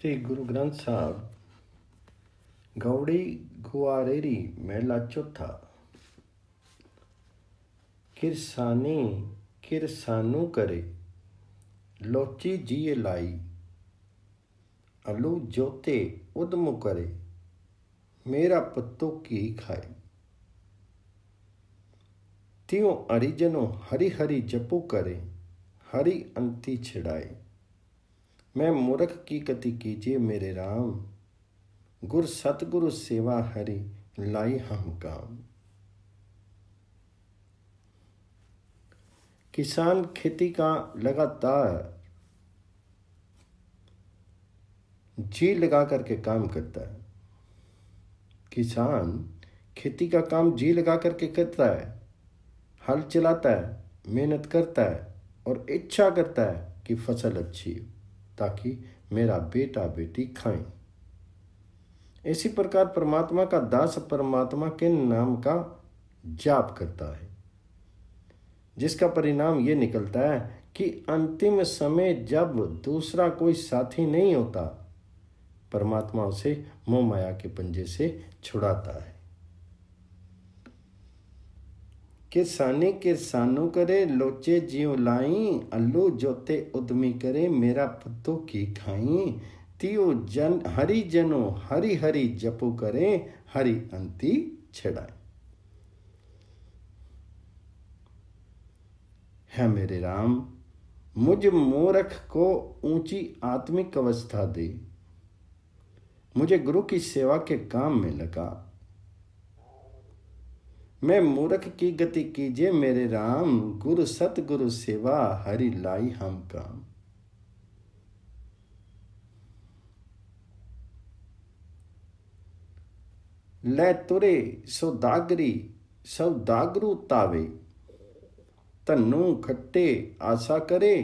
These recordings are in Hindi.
ਸ੍ਰੀ ਗੁਰੂ ਗ੍ਰੰਥ ਸਾਹਿਬ ਗੌੜੀ ਗੁਆਰੇਰੀ ਮਹਿਲਾ ਚੌਥਾ ਕਿਰਸਾਨੀ ਕਿਰਸਾਨੂ ਕਰੇ ਲੋਚੀ ਜੀਏ ਲਾਈ ਅਲੂ ਜੋਤੇ ਉਦਮ ਕਰੇ ਮੇਰਾ ਪੱਤੋ ਕੀ ਖਾਏ ਤਿਉ ਅਰੀਜਨੋ ਹਰੀ ਹਰੀ ਜਪੂ ਕਰੇ ਹਰੀ ਅੰਤੀ ਛਿੜਾਏ मैं मूर्ख की कति कीजिए मेरे राम गुर सतगुरु सेवा हरि लाई हम काम किसान खेती का लगातार जी लगा करके काम करता है किसान खेती का काम जी लगा करके करता है हल चलाता है मेहनत करता है और इच्छा करता है कि फसल अच्छी हो ताकि मेरा बेटा बेटी खाएं इसी प्रकार परमात्मा का दास परमात्मा के नाम का जाप करता है जिसका परिणाम यह निकलता है कि अंतिम समय जब दूसरा कोई साथी नहीं होता परमात्मा उसे मोह माया के पंजे से छुड़ाता है किसानी सानू करे लोचे जियो लाई अल्लू जोते उदमी करे मेरा पत्तो की खाई तियो जन हरि जनो हरि हरि जपो करे हरि अंति छड़ाए है मेरे राम मुझ मोरख को ऊंची आत्मिक अवस्था दे मुझे गुरु की सेवा के काम में लगा ਮੈਂ ਮੂਰਖ ਕੀ ਗਤੀ ਕੀਜੇ ਮੇਰੇ RAM ਗੁਰ ਸਤ ਗੁਰੂ ਸੇਵਾ ਹਰੀ ਲਾਈ ਹਮ ਕਾਮ ਲੈ ਤੁਰੇ ਸੌਦਾਗਰੀ ਸੌਦਾਗਰੂ ਤਾਵੇ ਤਨੂ ਖੱਟੇ ਆਸਾ ਕਰੇ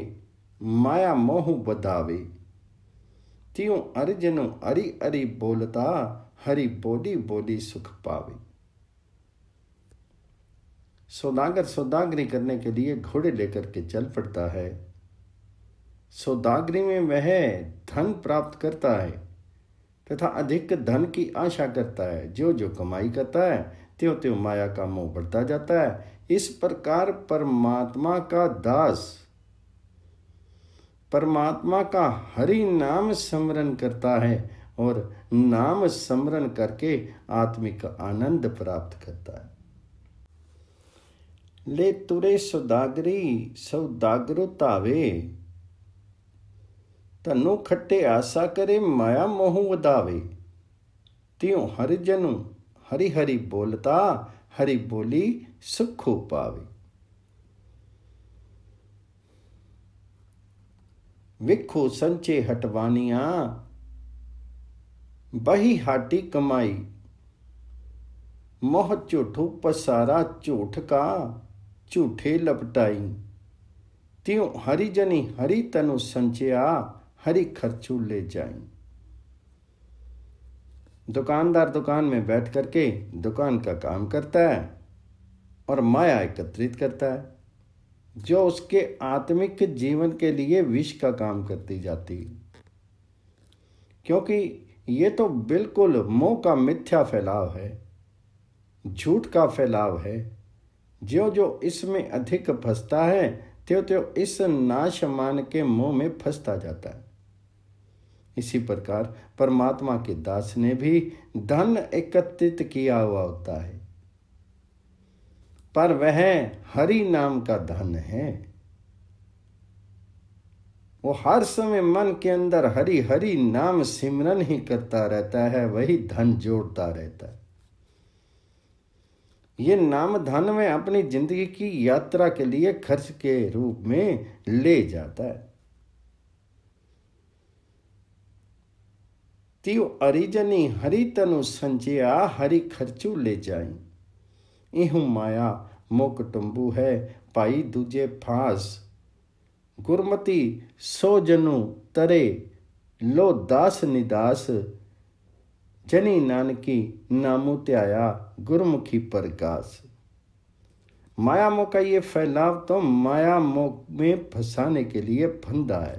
ਮਾਇਆ ਮੋਹ ਬਦਾਵੇ ਤਿਉ ਅਰਜਨੋ ਅਰੀ ਅਰੀ ਬੋਲਤਾ ਹਰੀ ਬੋਡੀ ਬੋਡੀ ਸੁਖ ਪਾਵੇ सौदागर सौदागरी करने के लिए घोड़े लेकर के चल पड़ता है सौदागरी में वह धन प्राप्त करता है तथा अधिक धन की आशा करता है जो जो कमाई करता है त्यों त्यों माया का मोह बढ़ता जाता है इस प्रकार परमात्मा का दास परमात्मा का हरि नाम स्मरण करता है और नाम स्मरण करके आत्मिक आनंद प्राप्त करता है ਲੈ ਤੁਰੇ ਸੁਦਾਗਰੀ ਸੌਦਾਗਰੋ ਤਾਵੇ ਤਨੂ ਖੱਟੇ ਆਸਾ ਕਰੇ ਮਾਇਆ ਮੋਹ ਵਧਾਵੇ ਤਿਉ ਹਰ ਜਨੁ ਹਰੀ ਹਰੀ ਬੋਲਤਾ ਹਰੀ ਬੋਲੀ ਸੁਖੋ ਪਾਵੇ ਵਿਖੋ ਸੰਚੇ ਹਟਵਾਨੀਆਂ ਬਹੀ ਹਾਟੀ ਕਮਾਈ ਮੋਹ ਝੂਠੂ ਪਸਾਰਾ ਝੂਠ ਕਾ झूठे लपटाई त्यों जनी हरि तनु संचया हरि खर्चू ले जाई दुकानदार दुकान में बैठ करके दुकान का काम करता है और माया एकत्रित करता है जो उसके आत्मिक जीवन के लिए विष का काम करती जाती क्योंकि ये तो बिल्कुल मोह का मिथ्या फैलाव है झूठ का फैलाव है ज्यो जो इसमें अधिक फंसता है त्यो त्यो इस नाशमान के मुंह में फंसता जाता है इसी प्रकार परमात्मा के दास ने भी धन एकत्रित किया हुआ होता है पर वह हरि नाम का धन है वो हर समय मन के अंदर हरि हरि नाम सिमरन ही करता रहता है वही धन जोड़ता रहता है ये नाम धन में अपनी जिंदगी की यात्रा के लिए खर्च के रूप में ले जाता है तियो अरिजनी हरि तनु संचया हरि खर्चू ले जाई इहू माया मोक टुंबू है पाई दूजे फांस गुरमती सो जनु तरे लो दास निदास जनी ਨਾਨਕੀ ਨਾਮੂ ਧਿਆਇਆ ਗੁਰਮੁਖੀ ਪ੍ਰਕਾਸ਼ माया मोह का ये फैलाव तो माया मोह में फंसाने के लिए फंदा है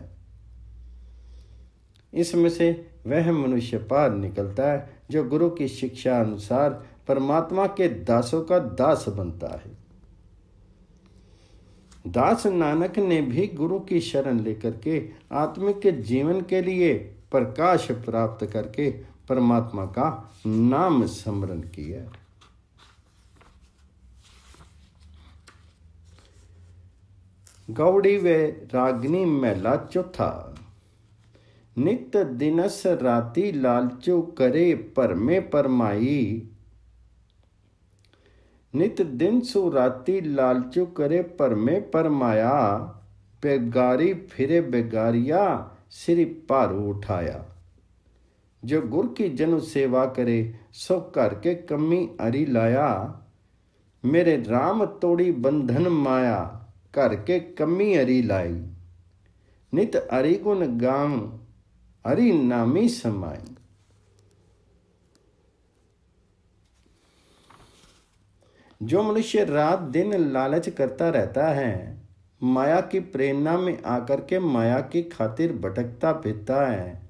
इसमें से वह मनुष्य पार निकलता है जो गुरु की शिक्षा अनुसार परमात्मा के दासों का दास बनता है दास नानक ने भी गुरु की शरण लेकर के आत्मिक के जीवन के लिए प्रकाश प्राप्त करके परमात्मा का नाम स्मरण किया गौड़ी वे रागनी मेला चौथा नित दिनस राति लालचो करे पर में परमाई नित दिन सु राति लालचो करे पर में परमाया बेगारी फिरे बेगारिया सिर पारू उठाया जो गुर की जन सेवा करे सो कर के कमी अरी लाया मेरे राम तोड़ी बंधन माया कर के कमी अरी लाई नित अरी गुण गाम अरी नामी समाई जो मनुष्य रात दिन लालच करता रहता है माया की प्रेरणा में आकर के माया की खातिर भटकता फिरता है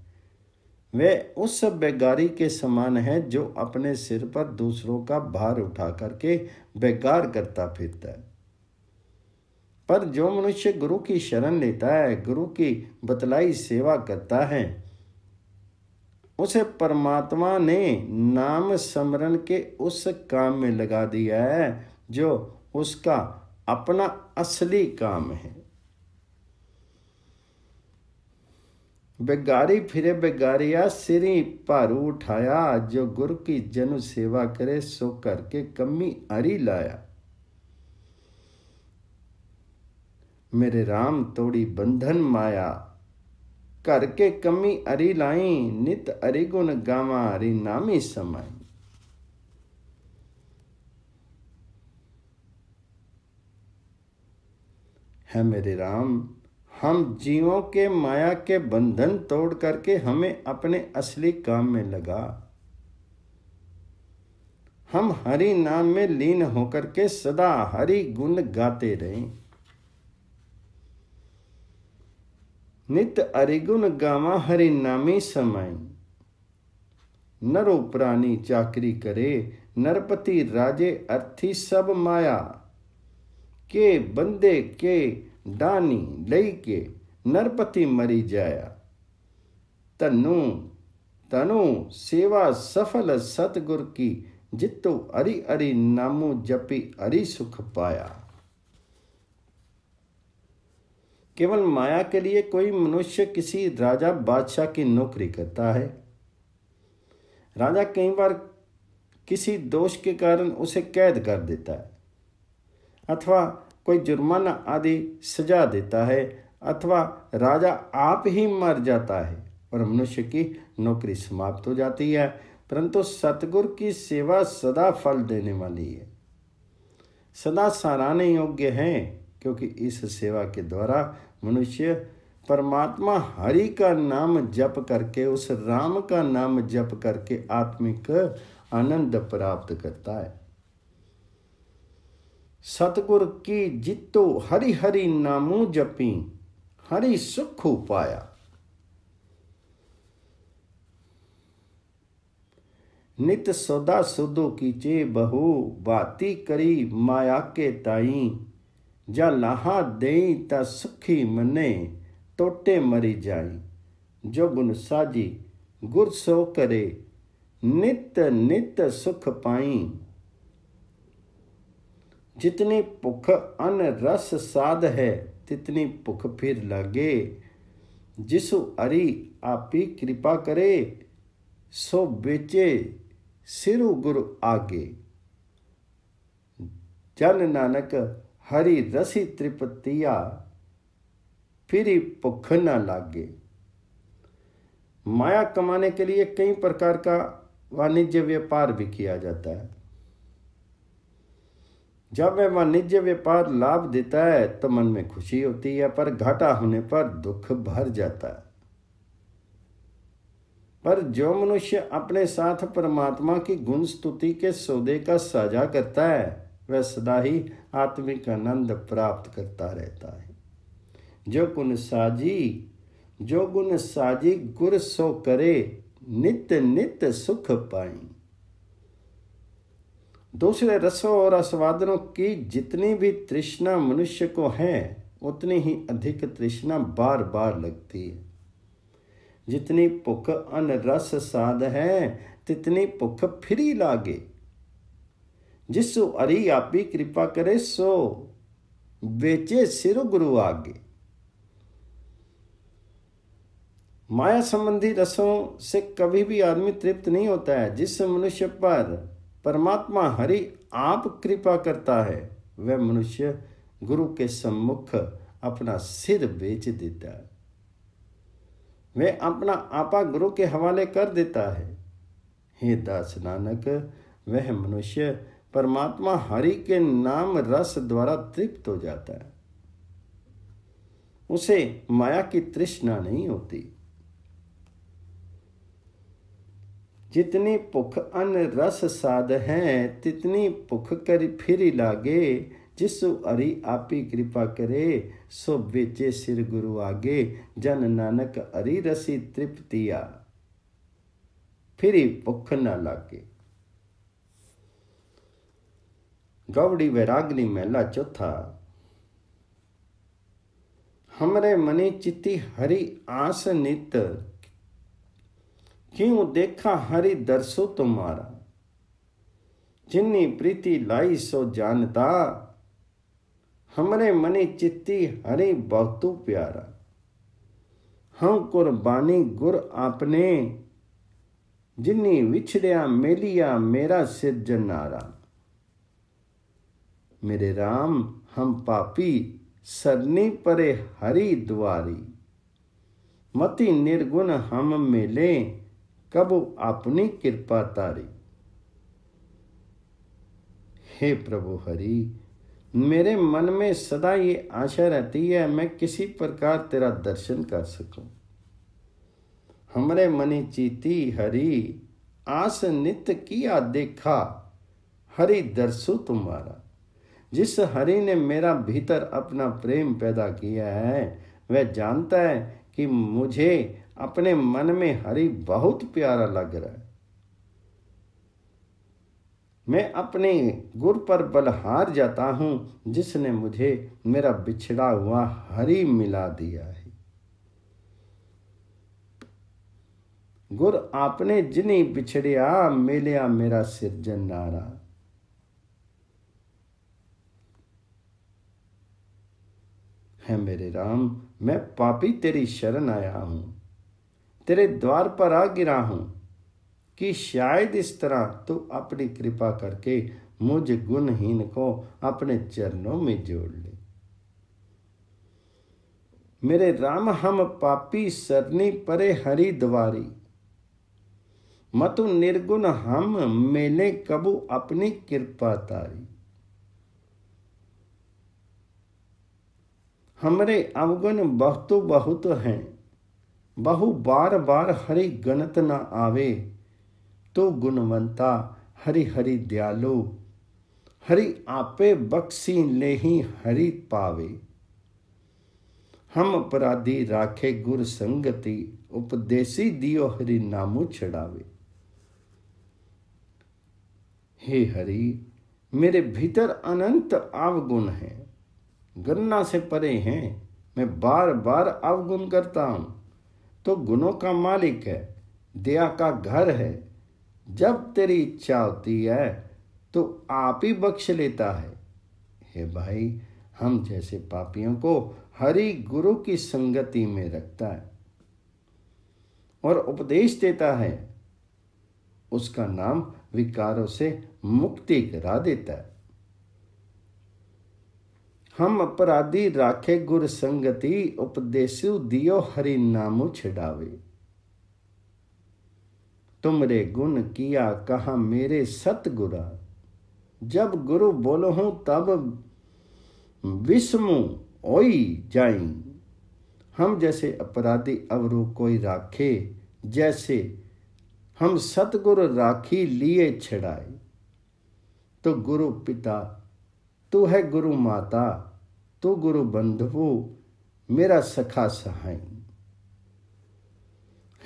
वे उस बेगारी के समान है जो अपने सिर पर दूसरों का भार उठा करके बेगार करता फिरता है पर जो मनुष्य गुरु की शरण लेता है गुरु की बतलाई सेवा करता है उसे परमात्मा ने नाम स्मरण के उस काम में लगा दिया है जो उसका अपना असली काम है बेगारी फिरे बेगारिया सिरी भारू उठाया जो गुर की जनु सेवा करे सो करके कमी अरी लाया मेरे राम तोड़ी बंधन माया घर के कमी अरी लाई नित अरिगुण गुण गावा अरि नामी समाई है मेरे राम हम जीवों के माया के बंधन तोड़ करके हमें अपने असली काम में लगा हम हरि नाम में लीन होकर के सदा हरि गुण गाते रहें नित अरिगुण गामा हरि नामी समय नरो प्राणी चाकरी करे नरपति राजे अर्थी सब माया के बंदे के लई के नरपति मरी जाया तनु तनु सेवा सफल सतगुर की जितो अरि अरि नामो जपी अरि सुख पाया केवल माया के लिए कोई मनुष्य किसी राजा बादशाह की नौकरी करता है राजा कई बार किसी दोष के कारण उसे कैद कर देता है अथवा कोई जुर्माना आदि सजा देता है अथवा राजा आप ही मर जाता है और मनुष्य की नौकरी समाप्त हो जाती है परंतु सतगुरु की सेवा सदा फल देने वाली है सदा सराहने योग्य है क्योंकि इस सेवा के द्वारा मनुष्य परमात्मा हरि का नाम जप करके उस राम का नाम जप करके आत्मिक आनंद प्राप्त करता है ਸਤਗੁਰ ਕੀ ਜਿਤੋ ਹਰੀ ਹਰੀ ਨਾਮੂ ਜਪੀ ਹਰੀ ਸੁਖ ਉਪਾਇਆ ਨਿਤ ਸਦਾ ਸੁਦੋ ਕੀਚੇ ਬਹੁ ਬਾਤੀ ਕਰੀ ਮਾਇਆ ਕੇ ਤਾਈ ਜਾ ਲਾਹਾ ਦੇਈ ਤਾ ਸੁਖੀ ਮਨੇ ਟੋਟੇ ਮਰੀ ਜਾਈ ਜੋ ਗੁਣ ਸਾਜੀ ਗੁਰ ਸੋ ਕਰੇ ਨਿਤ ਨਿਤ ਸੁਖ ਪਾਈ जितनी भुख अन रस साध है तितनी भुख फिर लागे जिसु अरि आपी कृपा करे सो बेचे सिरु गुरु आगे जन नानक हरि रसी त्रिपतिया फिर भुख न लागे माया कमाने के लिए कई प्रकार का वाणिज्य व्यापार भी किया जाता है जब वह वाणिज्य व्यापार लाभ देता है तो मन में खुशी होती है पर घाटा होने पर दुख भर जाता है पर जो मनुष्य अपने साथ परमात्मा की गुण स्तुति के सौदे का साझा करता है वह सदा ही आत्मिक आनंद प्राप्त करता रहता है जो गुण साजी जो गुण साजी गुर सो करे नित्य नित्य सुख पाई दूसरे रसों और आस्वादनों की जितनी भी तृष्णा मनुष्य को है उतनी ही अधिक तृष्णा बार बार लगती है जितनी भुख अन रस साध है तितनी भुख फिरी लागे जिसो अरी आपी कृपा करे सो बेचे सिर गुरु आगे माया संबंधी रसों से कभी भी आदमी तृप्त नहीं होता है जिस मनुष्य पर परमात्मा हरि आप कृपा करता है वह मनुष्य गुरु के सम्मुख अपना सिर बेच देता है वह अपना आपा गुरु के हवाले कर देता है हे दास नानक वह मनुष्य परमात्मा हरि के नाम रस द्वारा तृप्त हो जाता है उसे माया की तृष्णा नहीं होती जितनी पुख अन रस साध हैं तितनी पुख कर फिर लागे जिस अरि आपी कृपा करे सो बेचे सिर गुरु आगे जन नानक अरि रसी तृप्तिया फिर पुख न लागे गौड़ी वैराग्नि मेला चौथा हमरे मनी चिति हरि आस नित ਕਿਉਂ ਦੇਖਾਂ ਹਰੀ ਦਰਸੋ ਤੁਮਾਰਾ ਜਿੰਨੀ ਪ੍ਰੀਤੀ ਲਾਈ ਸੋ ਜਾਣਤਾ ਹਮਰੇ ਮਨੇ ਚਿੱਤੀ ਹਰੀ ਬਹੁਤੂ ਪਿਆਰਾ ਹਉ ਕੁਰਬਾਨੀ ਗੁਰ ਆਪਣੇ ਜਿੰਨੀ ਵਿਛੜਿਆ ਮੇਲੀਆ ਮੇਰਾ ਸਿਰ ਜਨਾਰਾ ਮੇਰੇ RAM ਹਮ ਪਾਪੀ ਸਰਨੀ ਪਰੇ ਹਰੀ ਦਵਾਰੀ ਮਤੀ ਨਿਰਗੁਣ ਹਮ ਮੇਲੇ कब अपनी कृपा तारी हे प्रभु हरि मेरे मन में सदा ये आशा रहती है मैं किसी प्रकार तेरा दर्शन कर सकूं हमरे मनी चीती हरि आस नित किया देखा हरि दर्शु तुम्हारा जिस हरि ने मेरा भीतर अपना प्रेम पैदा किया है वह जानता है कि मुझे अपने मन में हरि बहुत प्यारा लग रहा है मैं अपने गुर पर बलहार जाता हूं जिसने मुझे मेरा बिछड़ा हुआ हरि मिला दिया है गुर आपने जिनी बिछड़िया मिलिया मेरा सिरजन नारा है मेरे राम मैं पापी तेरी शरण आया हूं तेरे द्वार पर आ गिरा हूं कि शायद इस तरह तू अपनी कृपा करके मुझ गुणहीन को अपने चरणों में जोड़ ले मेरे राम हम पापी सरनी परे हरि द्वारी मतु निर्गुण हम मेले कबू अपनी कृपा तारी हमरे अवगुण बहुत बहुत हैं बहु बार बार हरि गणत न आवे तो गुणवंता हरि हरि दयालो हरि आपे बक्सी ले ही हरि पावे हम अपराधी राखे गुर संगति उपदेशी दियो हरि नामो छड़ावे हे हरि मेरे भीतर अनंत अवगुण है गन्ना से परे हैं मैं बार बार अवगुण करता हूं तो गुणों का मालिक है दया का घर है जब तेरी इच्छा होती है तो आप ही बख्श लेता है हे भाई हम जैसे पापियों को हरि गुरु की संगति में रखता है और उपदेश देता है उसका नाम विकारों से मुक्ति करा देता है हम अपराधी राखे गुर संगति उपदेशु दियो हरि नामु छिड़ावे तुमरे गुण किया कहा मेरे सतगुरा जब गुरु बोलो हूं तब विस्मु ओई जाई हम जैसे अपराधी अवरु कोई राखे जैसे हम सतगुरु राखी लिए छिड़ाए तो गुरु पिता तू तो है गुरु माता तू तो गुरु बंधु मेरा सखा सहाय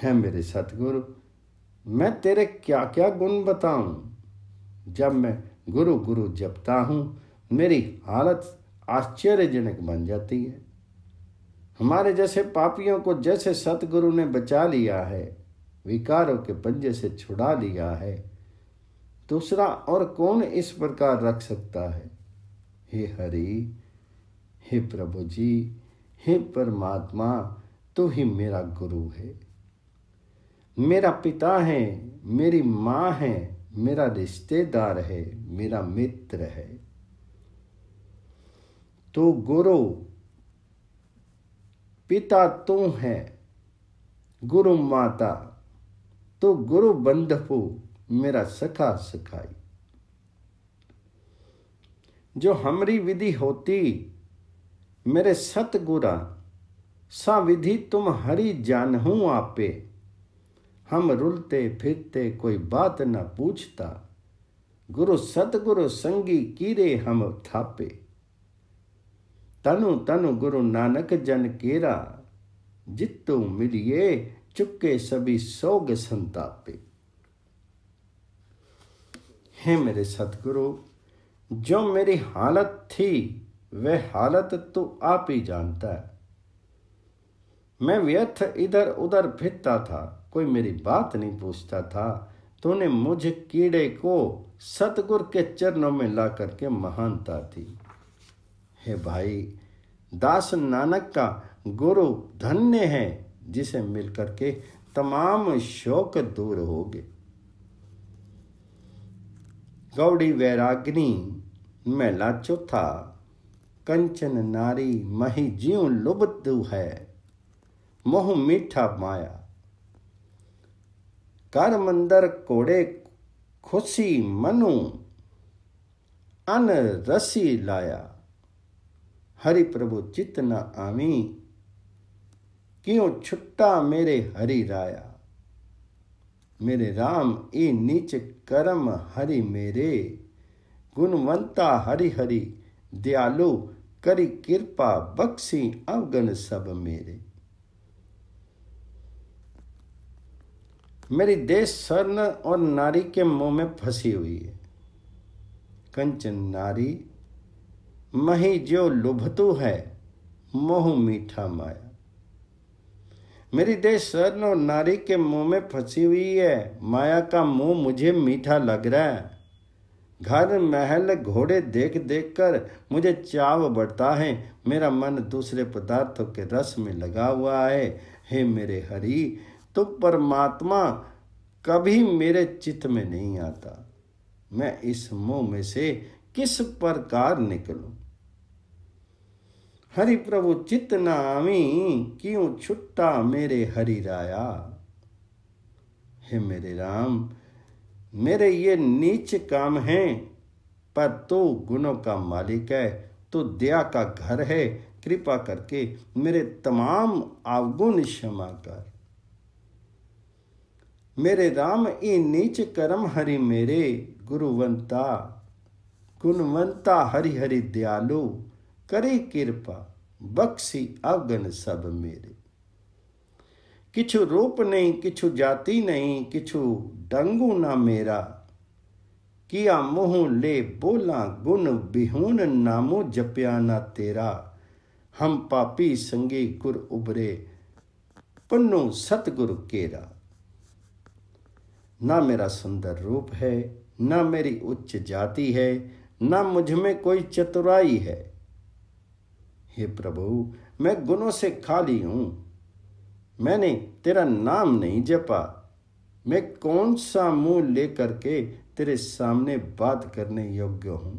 है मेरे सतगुरु मैं तेरे क्या क्या गुण बताऊं जब मैं गुरु गुरु जपता हूं मेरी हालत आश्चर्यजनक बन जाती है हमारे जैसे पापियों को जैसे सतगुरु ने बचा लिया है विकारों के पंजे से छुड़ा लिया है दूसरा और कौन इस प्रकार रख सकता है हे हरि हे प्रभु जी हे परमात्मा तू तो ही मेरा गुरु है मेरा पिता है मेरी माँ है मेरा रिश्तेदार है मेरा मित्र है तो गुरु पिता तू है गुरु माता तो गुरु बंधु मेरा सखा सखाई जो हमरी विधि होती मेरे सतगुरा सा विधि तुम हरी जानहूँ आपे हम रुलते फिरते कोई बात न पूछता गुरु सतगुरु संगी कीरे हम थापे तनु तनु गुरु नानक जन केरा जितु मिलिए चुके सभी सोग संतापे हे मेरे सतगुरु जो मेरी हालत थी वह हालत तू तो आप ही जानता है मैं व्यर्थ इधर उधर फिरता था कोई मेरी बात नहीं पूछता था तूने तो मुझ कीड़े को सतगुर के चरणों में ला करके महानता थी हे भाई दास नानक का गुरु धन्य है जिसे मिलकर के तमाम शोक दूर हो गए गौड़ी वैराग्नी मेला चौथा कंचन नारी मही ज्यो लुबदु है मोह मीठा माया कर मंदर कोड़े खुशी मनु अन रसी लाया हरि प्रभु चित न आमी क्यों छुट्टा मेरे हरि राया मेरे राम ए नीच कर्म हरि मेरे गुणवंता हरि हरि दयालु करी कृपा बख्शी अवगन सब मेरे मेरी देश स्वर्ण और नारी के मुंह में फंसी हुई है कंचन नारी मही जो लुभतु है मोह मीठा माया मेरी देश स्वर्ण और नारी के मुंह में फंसी हुई है माया का मुंह मुझे मीठा लग रहा है घर महल घोड़े देख देख कर मुझे चाव बढ़ता है मेरा मन दूसरे पदार्थों के रस में लगा हुआ है हे मेरे हरि तो परमात्मा कभी मेरे चित्त में नहीं आता मैं इस मुंह में से किस प्रकार निकलूं हरि प्रभु चित्त नामी क्यों छुट्टा मेरे हरि राया हे मेरे राम मेरे ये नीच काम हैं पर तू तो गुणों का मालिक है तो दया का घर है कृपा करके मेरे तमाम अवगुण क्षमा कर मेरे राम ई नीच कर्म हरि मेरे गुरुवंता गुणवंता हरि हरि दयालु करे कृपा बख्सी अवगन सब मेरे किछु रूप नहीं किछु जाति नहीं किछु डंगू ना मेरा किया मोह ले बोला गुण बिहून नामो जपया ना तेरा हम पापी संगी गुर उबरे पन्नो सतगुरु केरा ना मेरा सुंदर रूप है ना मेरी उच्च जाति है ना मुझ में कोई चतुराई है हे प्रभु मैं गुणों से खाली हूं मैंने तेरा नाम नहीं जपा मैं कौन सा मुंह लेकर के तेरे सामने बात करने योग्य हूं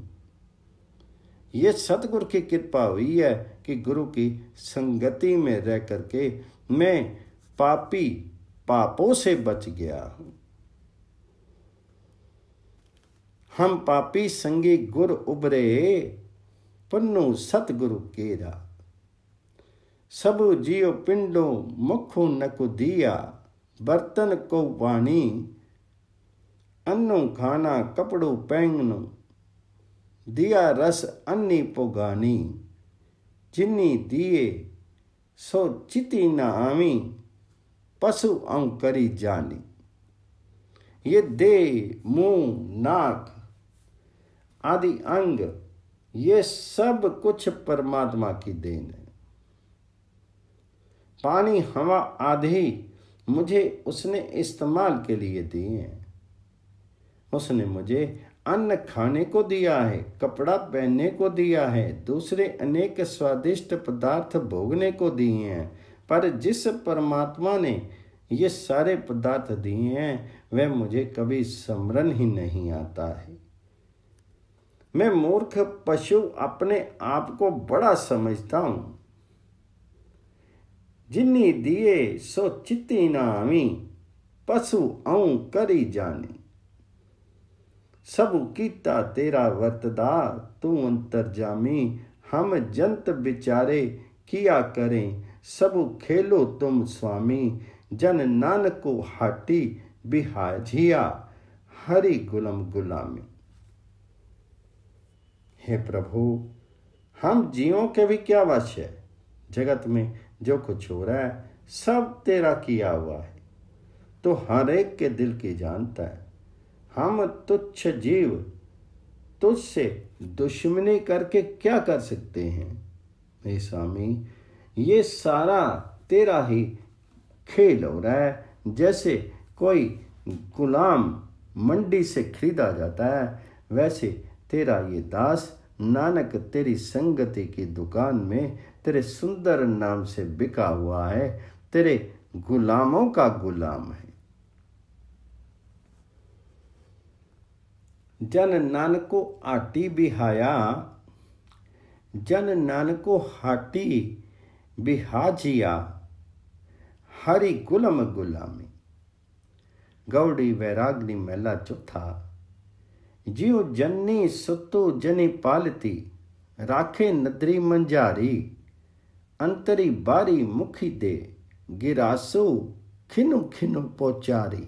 ये सतगुरु की कृपा हुई है कि गुरु की संगति में रह करके मैं पापी पापों से बच गया हूं हम पापी संगी गुर उबरे ਪੰਨੂ ਸਤਗੁਰੂ ਕੇਰਾ ਸਭ ਜੀਉ ਪਿੰਡੋ ਮੁਖੂ ਨਕੁ ਦੀਆ ਬਰਤਨ ਕੋ ਬਾਣੀ ਅੰਨੋ ਖਾਣਾ ਕਪੜੋ ਪੈਂਗਨੋ ਦਿਆ ਰਸ ਅੰਨੀ ਪੋਗਾਣੀ ਜਿਨੀ ਦੀਏ ਸੋ ਚਿਤੀ ਨਾ ਆਵੀ ਪਸ਼ੂ ਅੰ ਕਰੀ ਜਾਣੀ ਇਹ ਦੇ ਮੂੰਹ ਨਾਕ ਆਦੀ ਅੰਗ ये सब कुछ परमात्मा की देन है पानी हवा आधी मुझे उसने इस्तेमाल के लिए दिए हैं उसने मुझे अन्न खाने को दिया है कपड़ा पहनने को दिया है दूसरे अनेक स्वादिष्ट पदार्थ भोगने को दिए हैं पर जिस परमात्मा ने ये सारे पदार्थ दिए हैं वह मुझे कभी समरण ही नहीं आता है मैं मूर्ख पशु अपने आप को बड़ा समझता हूं जिन्नी दिए सो चित्ती नामी पशु औ करी जाने सब कीता तेरा वर्तदा तू अंतर जामी हम जंत बिचारे किया करें सब खेलो तुम स्वामी जन नानक हाटी बिहाजिया हरि गुलम गुलामी हे प्रभु हम जीवों के भी क्या वश है जगत में जो कुछ हो रहा है सब तेरा किया हुआ है तो हर एक के दिल की जानता है हम तुच्छ जीव तुझसे दुश्मनी करके क्या कर सकते हैं हे स्वामी ये सारा तेरा ही खेल हो रहा है जैसे कोई गुलाम मंडी से खरीदा जाता है वैसे तेरा ये दास नानक तेरी संगति की दुकान में तेरे सुंदर नाम से बिका हुआ है तेरे गुलामों का गुलाम है जन नानको आटी बिहाया जन नानको हाटी बिहाजिया हरि गुलम गुलामी गौड़ी वैराग्नि मेला चौथा ਜਿਉ ਜਨਨੀ ਸੁਤੋ ਜਨੇ ਪਾਲਤੀ ਰਾਖੇ ਨਦਰੀ ਮੰਝਾਰੀ ਅੰਤਰੀ ਬਾਰੀ ਮੁਖੀ ਦੇ ਗਿਰਾਸੋ ਖਿਨੂ ਖਿਨੂ ਪੋਚਾਰੀ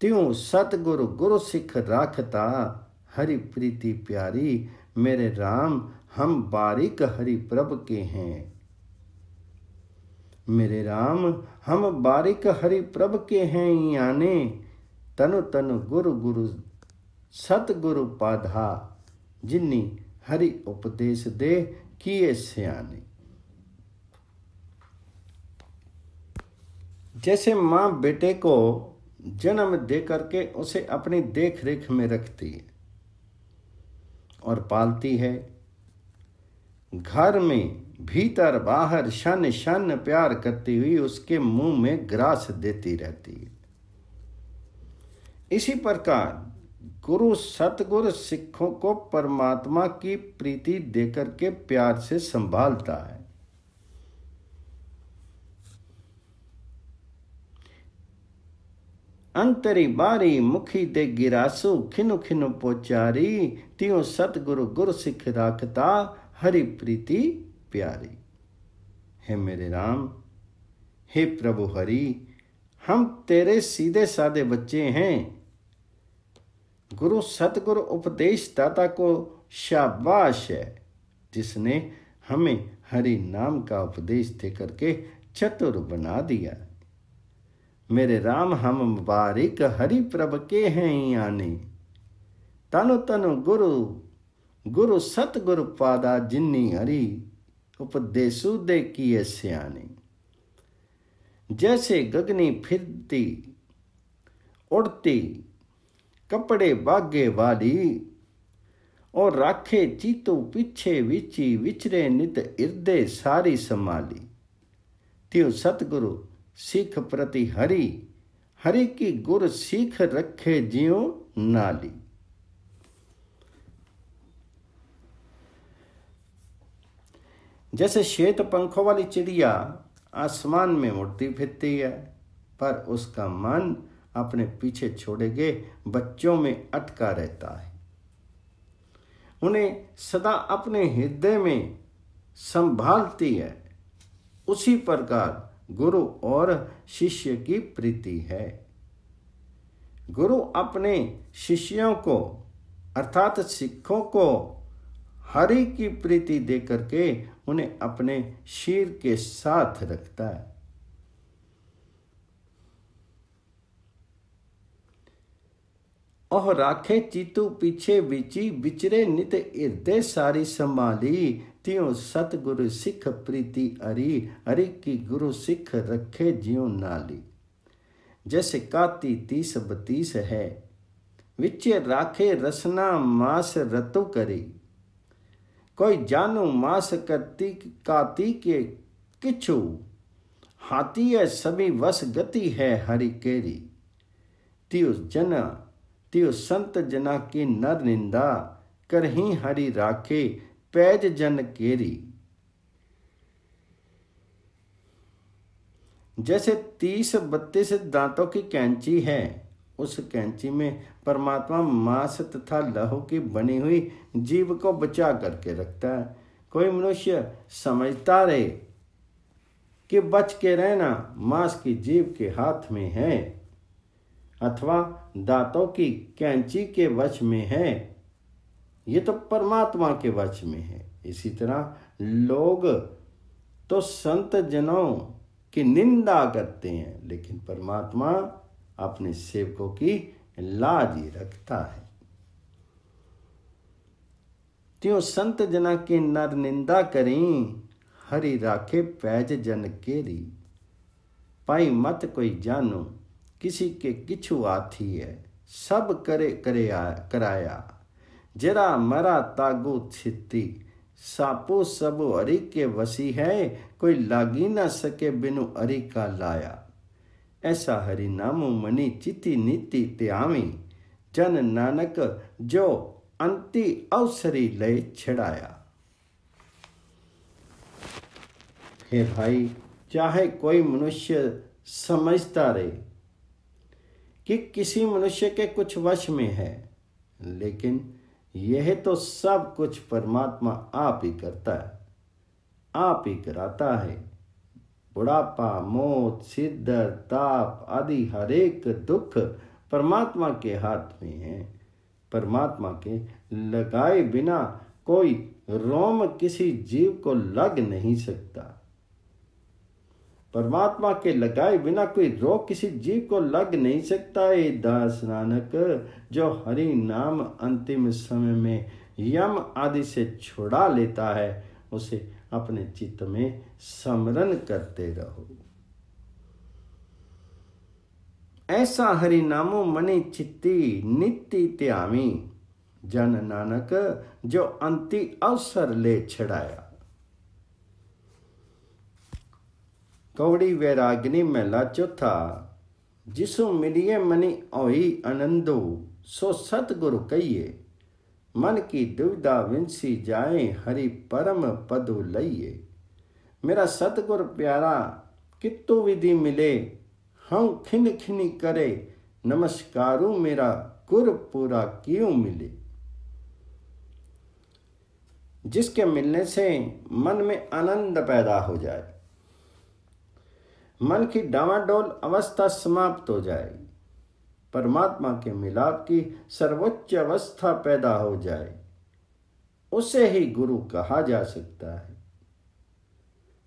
ਤਿਉ ਸਤਗੁਰ ਗੁਰੂ ਸਿੱਖ ਰਾਖਤਾ हरि प्रीति प्यारी मेरे राम हम बारिक हरि प्रभ के हैं मेरे राम हम बारिक हरि प्रभ के हैं याने तनु तनु गुरु गुरु सतगुरु पाधा जिन्नी हरि उपदेश दे किए सियाने जैसे माँ बेटे को जन्म दे करके उसे अपनी देख रेख में रखती है और पालती है घर में भीतर बाहर शन शन प्यार करती हुई उसके मुंह में ग्रास देती रहती है इसी प्रकार गुरु सतगुरु सिखों को परमात्मा की प्रीति देकर के प्यार से संभालता है अंतरी बारी मुखी दे गिरासु खिनु खिनु पोचारी त्यों सतगुरु गुरु सिख राखता हरि प्रीति प्यारी हे मेरे राम हे प्रभु हरि हम तेरे सीधे साधे बच्चे हैं गुरु सतगुरु उपदेशदाता को शाबाश है जिसने हमें हरि नाम का उपदेश दे करके चतुर बना दिया मेरे राम हम मुबारक हरि प्रभ के हैं आने तनु तनु गुरु गुरु सतगुरु पादा जिन्नी हरि उपदेशु दे किए सियानी जैसे गगनी फिरती उड़ती कपड़े बागे वाली और राखे चीतू पीछे विची विचरे नित इर्दे सारी संभाली त्यो सतगुरु सिख प्रति हरि हरि की गुर सिख रखे जियो नाली जैसे श्वेत पंखों वाली चिड़िया आसमान में उड़ती फिरती है पर उसका मन अपने पीछे छोड़े गए बच्चों में अटका रहता है उन्हें सदा अपने हृदय में संभालती है उसी प्रकार गुरु और शिष्य की प्रीति है गुरु अपने शिष्यों को अर्थात सिखों को हरि की प्रीति देकर के उन्हें अपने शीर के साथ रखता है ओह राखे चीतू पीछे बिची बिचरे नित हृदय सारी संभाली त्यों सतगुरु सिख प्रीति अरी हरि की गुरु सिख रखे ज्यो नाली जैसे काती तीस बतीस है विच राखे रसना मास रतु करी कोई जानो मास करती काती के किछु हाथी है सभी वस गति है हरि केरी त्यों जना त्यो संत जना की नर निंदा ही हरि राखे पैज जन केरी जैसे तीस बत्तीस दांतों की कैंची है उस कैंची में परमात्मा मांस तथा लहू की बनी हुई जीव को बचा करके रखता है कोई मनुष्य समझता रहे कि बच के रहना मांस की जीव के हाथ में है अथवा दांतों की कैंची के वश में है ये तो परमात्मा के वश में है इसी तरह लोग तो संत जनों की निंदा करते हैं लेकिन परमात्मा अपने सेवकों की लाज ही रखता है त्यों संत जना के नर निंदा करें हरी राखे पैज जन केरी पाई मत कोई जानो किसी के किछु आथी है सब करे करे आ, कराया जरा मरा तागो छित्ती सापो सब अरी के वसी है कोई लागी ना सके बिनु अरी का लाया ऐसा हरि नामो मनी चिति नीति त्यामी जन नानक जो अंति अवसरी लय छिड़ाया हे भाई चाहे कोई मनुष्य समझता रहे कि किसी मनुष्य के कुछ वश में है लेकिन यह तो सब कुछ परमात्मा आप ही करता है आप ही कराता है बुढ़ापा मौत सिर ताप आदि हरेक दुख परमात्मा के हाथ में है परमात्मा के लगाए बिना कोई रोम किसी जीव को लग नहीं सकता परमात्मा के लगाए बिना कोई रोग किसी जीव को लग नहीं सकता है दास नानक जो हरि नाम अंतिम समय में यम आदि से छुड़ा लेता है उसे अपने चित्त में समरण करते रहो ऐसा हरि नामो मणि चित्ती नित्य त्यामी जन नानक जो अंति अवसर ले छड़ाया कौड़ी वैराग्नि मेला चौथा जिसु मिलिए मनी ओही आनंदो सो सतगुरु कहिए मन की दुविधा विंसी जाए हरि परम पदु लइए मेरा सतगुर प्यारा कितु विधि मिले हम खिन खिन करे नमस्कारू मेरा गुर पूरा क्यों मिले जिसके मिलने से मन में आनंद पैदा हो जाए मन की डावाडोल अवस्था समाप्त हो जाएगी परमात्मा के मिलाप की सर्वोच्च अवस्था पैदा हो जाए उसे ही गुरु कहा जा सकता है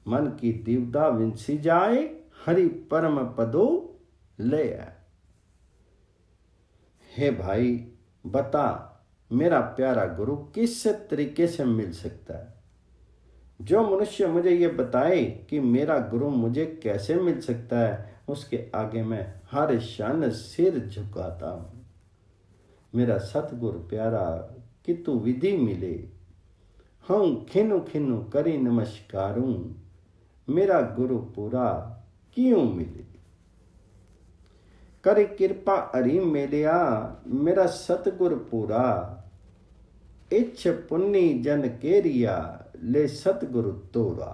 मन की दीवदा विंसी जाए हरि परम पदो ले हे भाई बता मेरा प्यारा गुरु किस तरीके से मिल सकता है जो मनुष्य मुझे ये बताए कि मेरा गुरु मुझे कैसे मिल सकता है उसके आगे मैं हर शान सिर झुकाता हूँ मेरा सतगुरु प्यारा कि तू विधि मिले हूँ खिनु खिनु करी नमस्कारूं मेरा गुरु पूरा क्यों मिले करे कृपा अरि मेलिया मेरा सतगुरु पूरा इच्छ पुण्य जन केरिया ले सतगुरु तोरा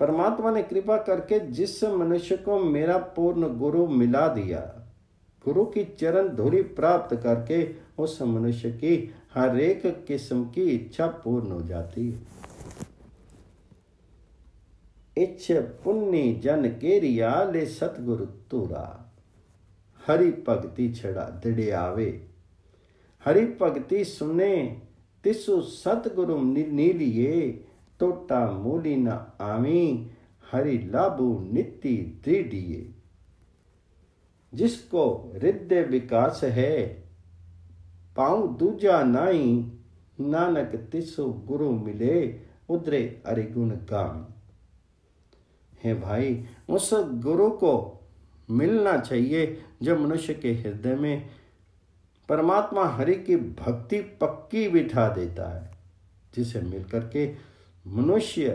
परमात्मा ने कृपा करके जिस मनुष्य को मेरा पूर्ण गुरु मिला दिया गुरु की चरण धूरी प्राप्त करके उस मनुष्य की हर एक किस्म की इच्छा पूर्ण हो जाती है इच्छ पुण्य जन के रिया ले सतगुरु तुरा हरि भक्ति छड़ा दिड़े आवे हरि भक्ति सुने तिसु सतगुरु नीलिए तोटा मूली न आवी हरि लाभु निति दृढ़िए जिसको हृदय विकास है पाऊ दूजा नाई नानक तिसु गुरु मिले उदरे अरिगुण काम है भाई उस गुरु को मिलना चाहिए जो मनुष्य के हृदय में परमात्मा हरि की भक्ति पक्की बिठा देता है जिसे मिलकर के मनुष्य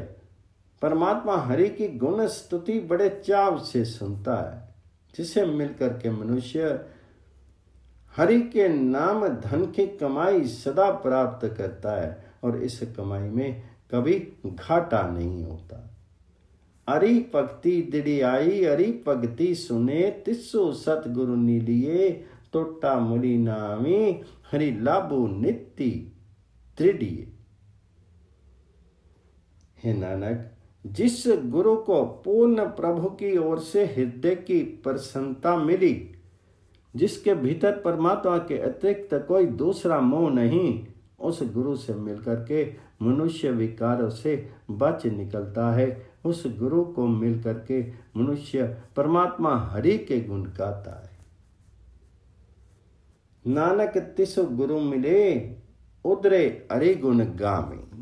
परमात्मा हरि की गुण स्तुति बड़े चाव से सुनता है जिसे मिलकर के मनुष्य हरि के नाम धन की कमाई सदा प्राप्त करता है और इस कमाई में कभी घाटा नहीं होता अरि भक्ति दिड़ियाई अरि भक्ति सुने तिस्सो सतगुरु नीलिए तोटा मुली नामी हरि लाभो नित्ति त्रिडीय हे नानक जिस गुरु को पूर्ण प्रभु की ओर से हृदय की प्रसन्नता मिली जिसके भीतर परमात्मा के अतिरिक्त कोई दूसरा मोह नहीं उस गुरु से मिलकर के मनुष्य विकारों से बच निकलता है उस गुरु को मिलकर के मनुष्य परमात्मा हरि के गुण गाता है ਨਾਨਕ ਤਿਸ ਗੁਰੂ ਮਿਲੇ ਉਧਰੇ ਅਰੇ ਗੁਣ ਗਾਵੇਂ